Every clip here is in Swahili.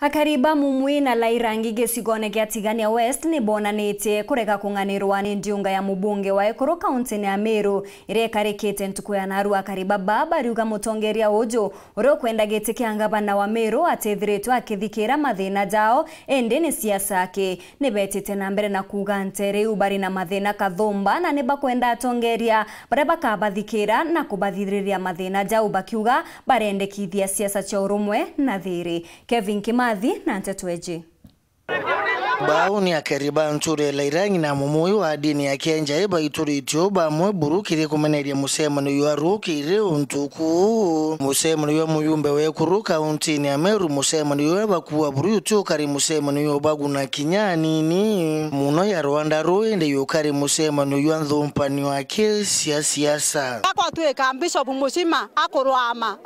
akariba mumwi na lairangi gesigone kia gĩa tigania west nĩ bonanĩtie kũrega kũng'anĩrwa ni ndiunga ya mubunge wa ĩkũrũ kaũntĩ-nĩ ya mĩrũ ĩrĩa ĩkarĩkĩte ntuku ya naru akariba baba riuga mũtongeria ũnjũ ũrĩa ũkwenda gĩtĩ kia ngavana wa mĩrũ atĩthĩrĩtwo akithikira mathĩna jao ĩndĩ nĩ ciasake nĩ betĩte na mbere na kuuga nte rĩu barĩ na mathĩna kathũmba na nĩ bakwenda atongeria barĩa bakabathikĩra na kũbathirĩria mathĩna jau bakiuga barendekithia ciaca cia ũrũmwe na thĩrĩ kevin kima Mbathi na Antetũ akariba baawuni akharibantuura na mumuyu wa dini ya kenja ibaiturityo bamwe burukire kumenerya musemano yuaruukire untuku musemano yua muyumbe wekuruka untini ameru musemano yaba kuwa buru yobagu na kinyani ni muno ya rwanda ruwe ruinde yukari musemano yua nthumpani wake sia siasa akwatuika bishopu musima akurwama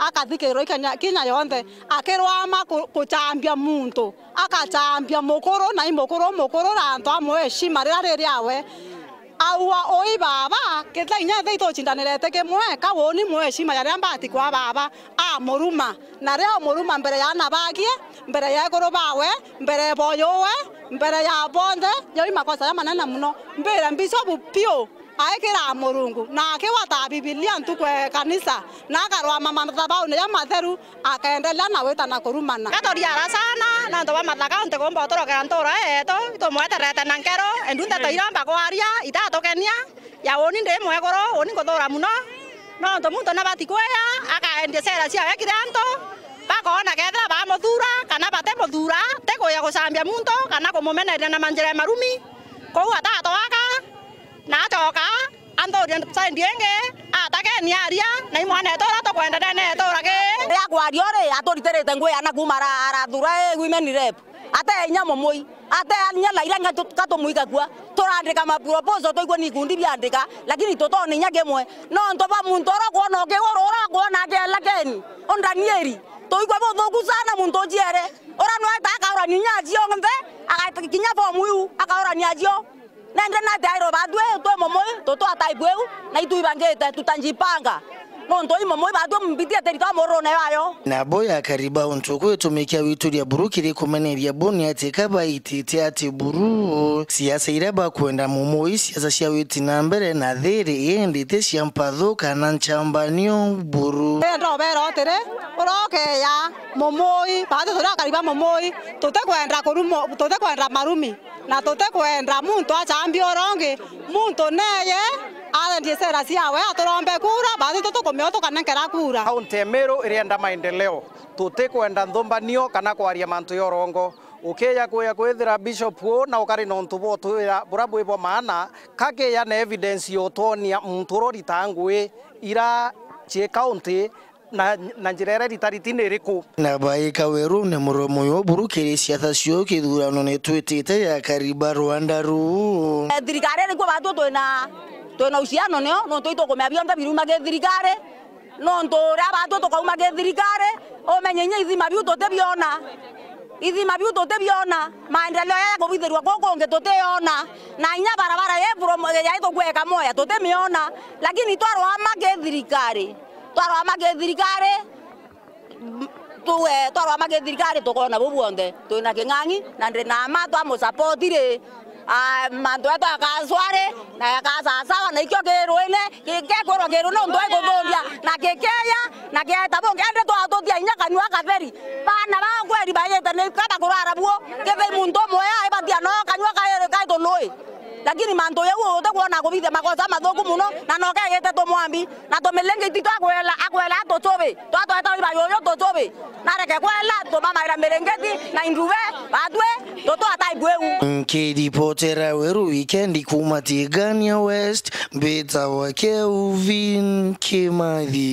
roika kinya yonde akirwama kuchambia muntu akachambia mukuru na imukuru mukuru na antu amwe heshima rira riri awe aua ui baba kitha inya thi tucindanirete kimwe kawuni mwe heshima yaria mbati kwa baba amuruma na ria muruma mbere ya nabagie mbere ya iguru bawe mbere boyuwe mbere ya bonde yoi makosa ya manene muno mbira mbicobu piu aikira murungu na wata bibilia ntukwe kanisa na akarwa mama mathabau ni ya matheru akaendelea na wita na kurumana gatoriara sana na ndoba mathaka nte gomba torokera ntura eto itomweterete na nkero endunte mm. toiramba kwaria itatokenia ya woni ndi mwegoro woni nguthura muno no nto muntu nabati kwea akaendia cera ciawe kira nto bakona kethira bamuthura kana bate muthura tekwia gucambia muntu kana kumumeneria na manjira marumi koguo atatoa nachoka anthuria caindiingi atake niaria na imwana etora tukwendene na eturagi ria kwaria ri aturitirite ngui ana kuma arathura women rep ate nyamo moi ate anyalaira ngagatumuiga kua turandika maproposal toigua ni ikundi biandika lakini totoni nya kimwe no ntoba muntu ora kwona ukiwa rora kwona kiela keni ondanieri toigua buthuku sana muntu jiere ora nweta akaorania jio ng'ombe agakinya bomu iu akaorania jio nende natairo vatu eyo toe momoi toto ataipu eu naituivangite tutanjipanga montoi momoi vatu mpitia terika morone vayo nabo yakariba onthoko etomekia witu lia buru kiri kumene lia boni atika baitite ati buru siasa iraba kwenda momoi siasa sia witi na mbere na thiri yendite sia mpathuka kana nchambanio buru endovera tiri urokeya momoi vatu turakariba momoi tutekwenda kurumi tutekwenda marumi na tutikwenda muntu achambia urongi muntu neye ndie sera siawe aturombe kura basi tutukumio tukanekera kura kaunti ya miru irienda maendeleo tutikwenda nthumbania kana kwaria mantu ya urongo ukiya kuya kwithira bishop wo na ukari na untu botwira bura bwibo maana kakiya na evidence yotonia muntu urori tangui ira ci kaunti na njä ra ĩtarĩtine ĩrĩ kũ na baĩka werũ na mũromo yo mbũrũkĩrĩ ciatha cio kĩthurano nĩ twĩtĩte ya kariba rwanda rũu eh, thirikari nĩkuo batũ twĩna twĩna uciano ne no twĩtwo kũmea bionthe biruma gĩthirikari no ra ba ntũ ũrĩa batũ tũkauma gĩthirikari ũmenyenye ithima biũ tũtĩbiona ithima biũ tũtĩbiona maendeleo yaya kũbithĩrua kũu kũngĩ tũtĩona na nya barabara ye ya yethũkweka moya miona lakini ma twarũama gĩthirikari twarwa mage thirikari tuwe twarwa mage thirikari tukona bu buonthe twina king'ang'i na ndiri na ma twamusapoti ri mantu eto akasware na akasasawa na ikio kirwine gigekwirwo kiru ni undu ikuthundia na gikeya na gieta bungi andi twatutia inya kanyua katheri bana bankweri bayite ni kaba kurara buo kithei muntu umwe aibatia no kanyua kaitului lakini mandu yau utikuona kubithia makosa mathuku muno na nokegite tumwambi na tumilingiti twakwela akwela tuchuvi twatweta ibayuyu tuchuvi nareke kwela tumamaira milingiti na induwe induve batwe tutwata ibweu nkiripotera weru weekend kuma tigania west mbita wake uvin kimathi